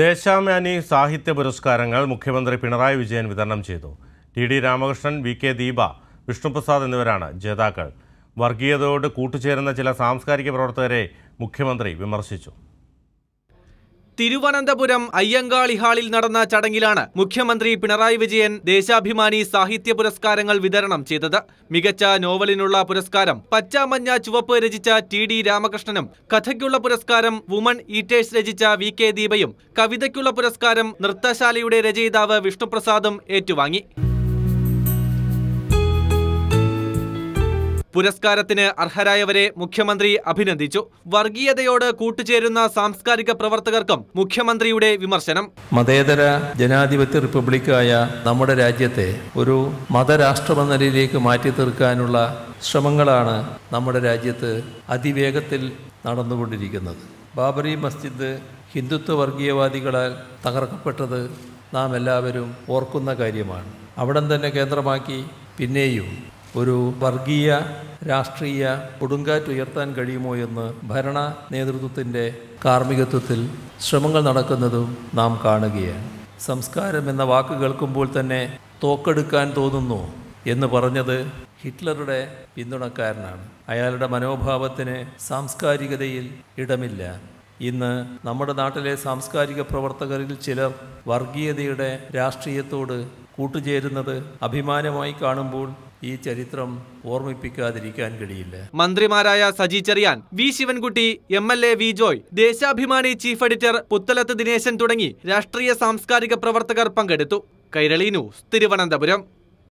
ദേശാമാനി സാഹിത്യ പുരസ്കാരങ്ങൾ മുഖ്യമന്ത്രി പിണറായി വിജയൻ വിതരണം ചെയ്തു T D Ramakrishnan V K Deepa Vishnuprasad എന്നിവരാണ് ജേതാക്കൾ വർഗീയതയോട് കൂട്ടുചേരുന്ന ചില സാംസ്കാരിക പ്രവർത്തകരെ മുഖ്യമന്ത്രി വിമർശിച്ചു തിരുവനന്തപുരം അയ്യങ്കാളി ഹാളിൽ നടന്ന ചടങ്ങിലാണ് മുഖ്യമന്ത്രി പിണറായി വിജയൻ ദേശാഭിമാനി സാഹിത്യ പുരസ്കാരങ്ങൾ വിതരണം ചെയ്തത് മികച്ച നോവലിനുള്ള പുരസ്കാരം പച്ചാമഞ്ഞ ചുവപ്പ് രചിച്ച ടി ഡി രാമകൃഷ്ണനും കഥയ്ക്കുള്ള പുരസ്കാരം വുമൺ ഈറ്റേഴ്സ് രചിച്ച വി കെ ദീപയും കവിതയ്ക്കുള്ള പുരസ്കാരം നൃത്തശാലയുടെ രചയിതാവ് വിഷ്ണുപ്രസാദും ഏറ്റുവാങ്ങി പുരസ്കാരത്തിന് അർഹരായവരെ മുഖ്യമന്ത്രി അഭിനന്ദിച്ചു വർഗീയതയോട് കൂട്ടുചേരുന്ന സാംസ്കാരിക പ്രവർത്തകർക്കും മുഖ്യമന്ത്രിയുടെ വിമർശനം മതേതര ജനാധിപത്യ റിപ്പബ്ലിക്കായ നമ്മുടെ രാജ്യത്തെ ഒരു മതരാഷ്ട്രമെന്ന നിലയിലേക്ക് മാറ്റി തീർക്കാനുള്ള ശ്രമങ്ങളാണ് നമ്മുടെ രാജ്യത്ത് അതിവേഗത്തിൽ നടന്നുകൊണ്ടിരിക്കുന്നത് ബാബറി മസ്ജിദ് ഹിന്ദുത്വ വർഗീയവാദികളാൽ തകർക്കപ്പെട്ടത് നാം എല്ലാവരും ഓർക്കുന്ന കാര്യമാണ് അവിടം തന്നെ കേന്ദ്രമാക്കി പിന്നെയും ഒരു വർഗീയ രാഷ്ട്രീയ ഉയർത്താൻ കഴിയുമോ എന്ന് ഭരണ നേതൃത്വത്തിൻ്റെ കാർമ്മികത്വത്തിൽ ശ്രമങ്ങൾ നടക്കുന്നതും നാം കാണുകയാണ് സംസ്കാരം എന്ന വാക്ക് കേൾക്കുമ്പോൾ തന്നെ തോക്കെടുക്കാൻ തോന്നുന്നു എന്ന് പറഞ്ഞത് ഹിറ്റ്ലറുടെ പിന്തുണക്കാരനാണ് അയാളുടെ മനോഭാവത്തിന് സാംസ്കാരികതയിൽ ഇടമില്ല ഇന്ന് നമ്മുടെ നാട്ടിലെ സാംസ്കാരിക പ്രവർത്തകരിൽ ചിലർ വർഗീയതയുടെ രാഷ്ട്രീയത്തോട് കൂട്ടുചേരുന്നത് അഭിമാനമായി കാണുമ്പോൾ ഈ ചരിത്രം ഓർമ്മിപ്പിക്കാതിരിക്കാൻ കഴിയില്ല മന്ത്രിമാരായ Saji Cherian V Sivankutty M L A V Joy Deshabhimani chief editor Puthalath Dineshan തുടങ്ങി രാഷ്ട്രീയ സാംസ്കാരിക പ്രവർത്തകർ പങ്കെടുത്തു കൈരളി ന്യൂസ് തിരുവനന്തപുരം